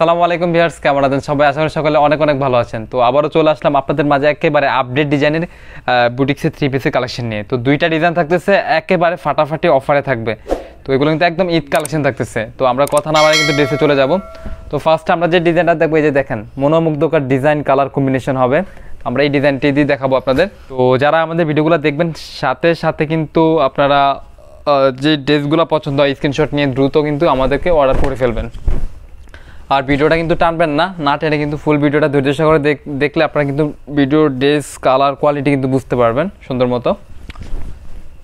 সালামু আলাইকুম ভিয়ার্স কেমন আছেন সবাই আশা করি সকলে অনেক অনেক ভালো আছেন তো আবারও চলে আসলাম আপনাদের মাঝে একেবারে আপডেট ডিজাইনের বুটিক্সের থ্রি পিসের কালেকশন নিয়ে তো দুইটা ডিজাইন থাকতেছে একেবারে ফাটাফাটি অফারে থাকবে তো এগুলো কিন্তু একদম ঈদ কালেকশন থাকতেছে তো আমরা কথা না বলে কিন্তু ড্রেসে চলে যাব তো ফার্স্ট আমরা যে ডিজাইনটা দেখবো এই যে দেখেন মনোমুগ্ধকর ডিজাইন কালার কম্বিনেশন হবে আমরা এই ডিজাইনটি দিয়ে দেখাবো আপনাদের তো যারা আমাদের ভিডিওগুলো দেখবেন সাথে সাথে কিন্তু আপনারা যে ড্রেসগুলো পছন্দ হয় স্ক্রিনশট নিয়ে দ্রুত কিন্তু আমাদেরকে অর্ডার করে ফেলবেন আর ভিডিওটা কিন্তু টানবেন না না টেনে কিন্তু ফুল ভিডিওটা ধৈর্য সহকারে দেখলে আপনারা কিন্তু ভিডিওর ড্রেস কালার কোয়ালিটি কিন্তু বুঝতে পারবেন সুন্দর মতো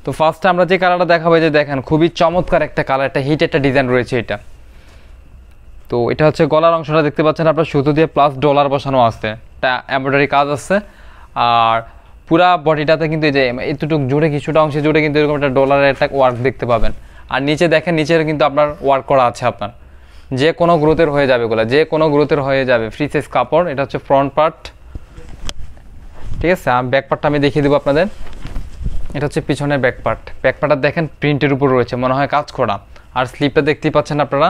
তো ফার্স্টে আমরা যে কালারটা দেখাবো যে দেখেন খুবই চমৎকার একটা কালার একটা হিট একটা ডিজাইন রয়েছে এটা তো এটা হচ্ছে গলার অংশটা দেখতে পাচ্ছেন আপনার সুতো দিয়ে প্লাস ডলার বসানো আছে একটা এমব্রয়ডারি কাজ আছে আর পুরা বডিটাতে কিন্তু এই যে এতটুক জুড়ে কিছুটা অংশে জুড়ে কিন্তু এরকম একটা ডলারের একটা ওয়ার্ক দেখতে পাবেন আর নিচে দেখেন নিচের কিন্তু আপনার ওয়ার্ক করা আছে আপনার যে কোনো গ্রুথের হয়ে যাবে এগুলো যে কোনো গ্রুথের হয়ে যাবে ফ্রি সাইজ কাপড় এটা হচ্ছে ফ্রন্ট পার্ট ঠিক আছে ব্যাক পার্টটা আমি দেখিয়ে দেবো আপনাদের এটা হচ্ছে পিছনের ব্যাক পার্ট ব্যাক পার্টটা দেখেন প্রিন্টের উপর রয়েছে মনে হয় কাজ করা আর স্লিপটা দেখতেই পাচ্ছেন আপনারা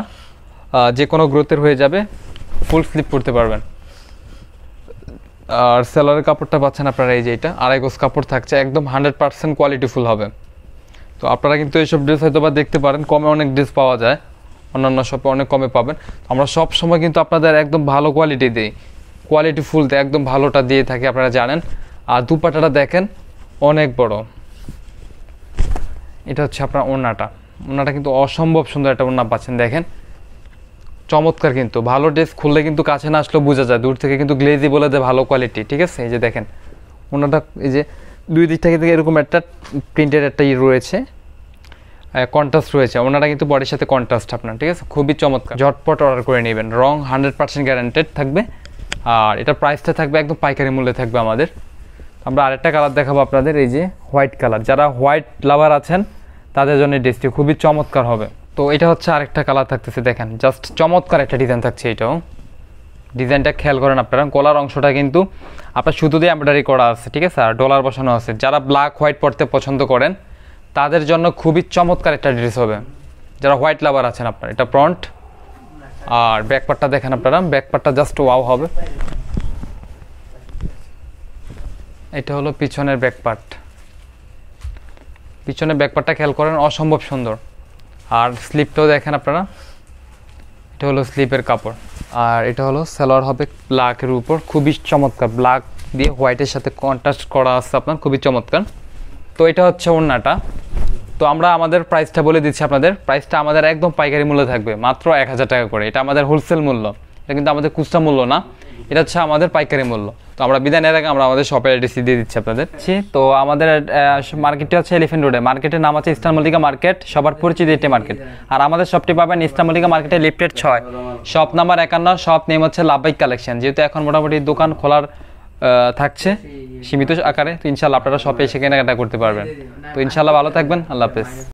যে কোনো গ্রোথের হয়ে যাবে ফুল স্লিপ করতে পারবেন আর সেলারের কাপড়টা পাচ্ছেন আপনারা এই যে এটা আড়াই গোস কাপড় থাকছে একদম হান্ড্রেড পার্সেন্ট কোয়ালিটিফুল হবে তো আপনারা কিন্তু এইসব ড্রেস হয়তো বা দেখতে পারেন কমে অনেক ড্রেস পাওয়া যায় অন্যান্য শপে অনেক কমে পাবেন আমরা সব সময় কিন্তু আপনাদের একদম ভালো কোয়ালিটি দিই কোয়ালিটি ফুল দেয় একদম ভালোটা দিয়ে থাকি আপনারা জানেন আর দুপাটাটা দেখেন অনেক বড় এটা হচ্ছে আপনার ওনাটা ওনাটা কিন্তু অসম্ভব সুন্দর একটা ওনা পাচ্ছেন দেখেন চমৎকার কিন্তু ভালো ড্রেস খুললে কিন্তু কাছে না আসলেও বোঝা যায় দূর থেকে কিন্তু গ্লেজি বলে দেয় ভালো কোয়ালিটি ঠিক আছে এই যে দেখেন ওনাটা এই যে দুই দিক থেকে এরকম একটা প্রিন্টের একটা ই রয়েছে কন্ট্রাস্ট রয়েছে ওনারা কিন্তু বডির সাথে কন্ট্রাস্ট আপনার ঠিক আছে খুবই চমৎকার ঝটপট অর্ডার করে নেবেন রং হান্ড্রেড পার্সেন্ট গ্যারান্টেড থাকবে আর এটা প্রাইসটা থাকবে একদম পাইকারি মূল্যে থাকবে আমাদের আমরা আরেকটা কালার দেখাবো আপনাদের এই যে হোয়াইট কালার যারা হোয়াইট লাভার আছেন তাদের জন্য ড্রেসটি খুবই চমৎকার হবে তো এটা হচ্ছে আরেকটা কালার থাকতেছে দেখেন জাস্ট চমৎকার একটা ডিজাইন থাকছে এটাও ডিজাইনটা খেয়াল করেন আপনারা কলার অংশটা কিন্তু আপনার শুধু দিয়ে এমব্রয়ডারি করা আছে ঠিক আছে আর ডলার বসানো আছে যারা ব্ল্যাক হোয়াইট পরতে পছন্দ করেন তাদের জন্য খুবই চমৎকার একটা ড্রেস হবে যারা হোয়াইট লাভার আছেন আপনার এটা ফ্রন্ট আর ব্যাকপারটা দেখেন আপনারা ব্যাকপারটা জাস্ট ওয়াও হবে এটা হলো পিছনের ব্যাকপার্ট পিছনে ব্যাকপারটা খেয়াল করেন অসম্ভব সুন্দর আর স্লিপটাও দেখেন আপনারা এটা হলো স্লিপের কাপড় আর এটা হলো সালোয়ার হবে ব্ল্যাকের উপর খুবই চমৎকার ব্ল্যাক দিয়ে হোয়াইটের সাথে কন্ট্রাস্ট করা আছে আপনার খুবই চমৎকার তো এটা হচ্ছে ওড়নাটা তো আমরা আমাদের প্রাইসটা বলে দিচ্ছি আপনাদের প্রাইসটা আমাদের একদম পাইকারি মূল্য থাকবে মাত্র এক হাজার টাকা করে এটা আমাদের হোলসেল মূল্য এটা কিন্তু আমাদের খুচরা মূল্য না এটা হচ্ছে আমাদের পাইকারি মূল্য তো আমরা বিদায় নেওয়ার আগে আমরা আমাদের শপের অ্যাড্রেসটি দিয়ে দিচ্ছি আপনাদের তো আমাদের মার্কেটটা হচ্ছে এলিফেন্ট রোডে মার্কেটের নাম আছে ইস্টার মল্লিকা মার্কেট সবার পরিচিত একটি মার্কেট আর আমাদের শপটি পাবেন ইস্টার মল্লিকা মার্কেটে লিফটেড ছয় শপ নাম্বার একান্ন শপ নেম হচ্ছে লাভবাইক কালেকশন যেহেতু এখন মোটামুটি দোকান খোলার থাকছে সীমিত আচ্ছা। আকারে তো ইনশাল্লাহ আপনারা শপে আচ্ছা, এসে আচ্ছা। কেনাকাটা করতে পারবেন তো ইনশাল্লাহ ভালো থাকবেন আল্লাহ হাফেজ